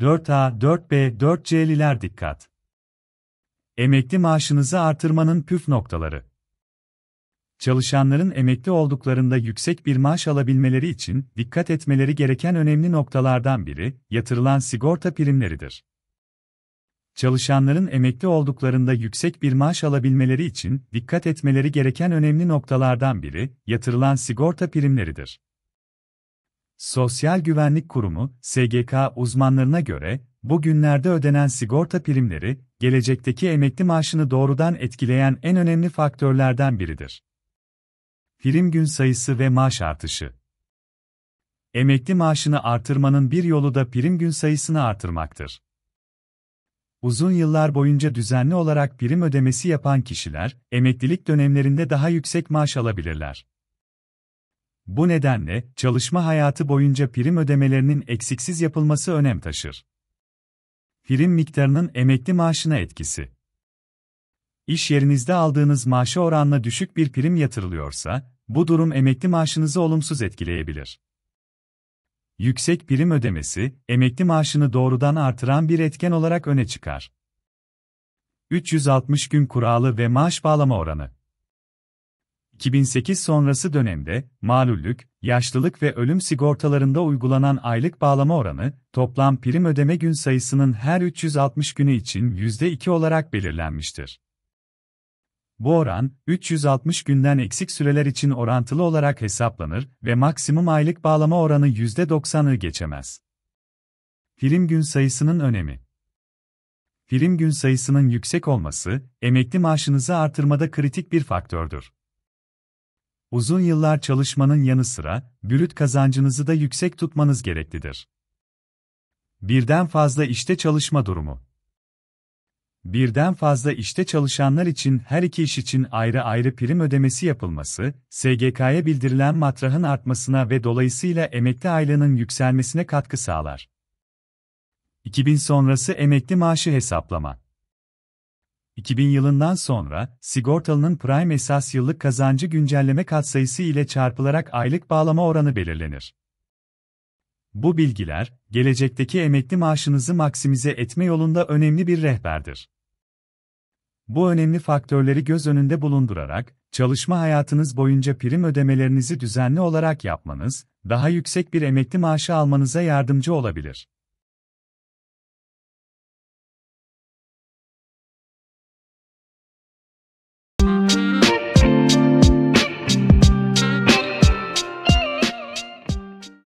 4A, 4B, 4C'liler dikkat. Emekli maaşınızı artırmanın püf noktaları. Çalışanların emekli olduklarında yüksek bir maaş alabilmeleri için dikkat etmeleri gereken önemli noktalardan biri yatırılan sigorta primleridir. Çalışanların emekli olduklarında yüksek bir maaş alabilmeleri için dikkat etmeleri gereken önemli noktalardan biri yatırılan sigorta primleridir. Sosyal Güvenlik Kurumu, SGK uzmanlarına göre, bugünlerde ödenen sigorta primleri, gelecekteki emekli maaşını doğrudan etkileyen en önemli faktörlerden biridir. Prim gün sayısı ve maaş artışı Emekli maaşını artırmanın bir yolu da prim gün sayısını artırmaktır. Uzun yıllar boyunca düzenli olarak prim ödemesi yapan kişiler, emeklilik dönemlerinde daha yüksek maaş alabilirler. Bu nedenle, çalışma hayatı boyunca prim ödemelerinin eksiksiz yapılması önem taşır. Prim miktarının emekli maaşına etkisi. İş yerinizde aldığınız maaşa oranla düşük bir prim yatırılıyorsa, bu durum emekli maaşınızı olumsuz etkileyebilir. Yüksek prim ödemesi, emekli maaşını doğrudan artıran bir etken olarak öne çıkar. 360 gün kuralı ve maaş bağlama oranı 2008 sonrası dönemde, malullük, yaşlılık ve ölüm sigortalarında uygulanan aylık bağlama oranı, toplam prim ödeme gün sayısının her 360 günü için %2 olarak belirlenmiştir. Bu oran, 360 günden eksik süreler için orantılı olarak hesaplanır ve maksimum aylık bağlama oranı %90'ı geçemez. Prim gün sayısının önemi Prim gün sayısının yüksek olması, emekli maaşınızı artırmada kritik bir faktördür. Uzun yıllar çalışmanın yanı sıra, bürüt kazancınızı da yüksek tutmanız gereklidir. Birden fazla işte çalışma durumu Birden fazla işte çalışanlar için her iki iş için ayrı ayrı prim ödemesi yapılması, SGK'ya bildirilen matrahın artmasına ve dolayısıyla emekli aylığının yükselmesine katkı sağlar. 2000 sonrası emekli maaşı hesaplama 2000 yılından sonra, sigortalının prime esas yıllık kazancı güncelleme katsayısı ile çarpılarak aylık bağlama oranı belirlenir. Bu bilgiler, gelecekteki emekli maaşınızı maksimize etme yolunda önemli bir rehberdir. Bu önemli faktörleri göz önünde bulundurarak, çalışma hayatınız boyunca prim ödemelerinizi düzenli olarak yapmanız, daha yüksek bir emekli maaşı almanıza yardımcı olabilir.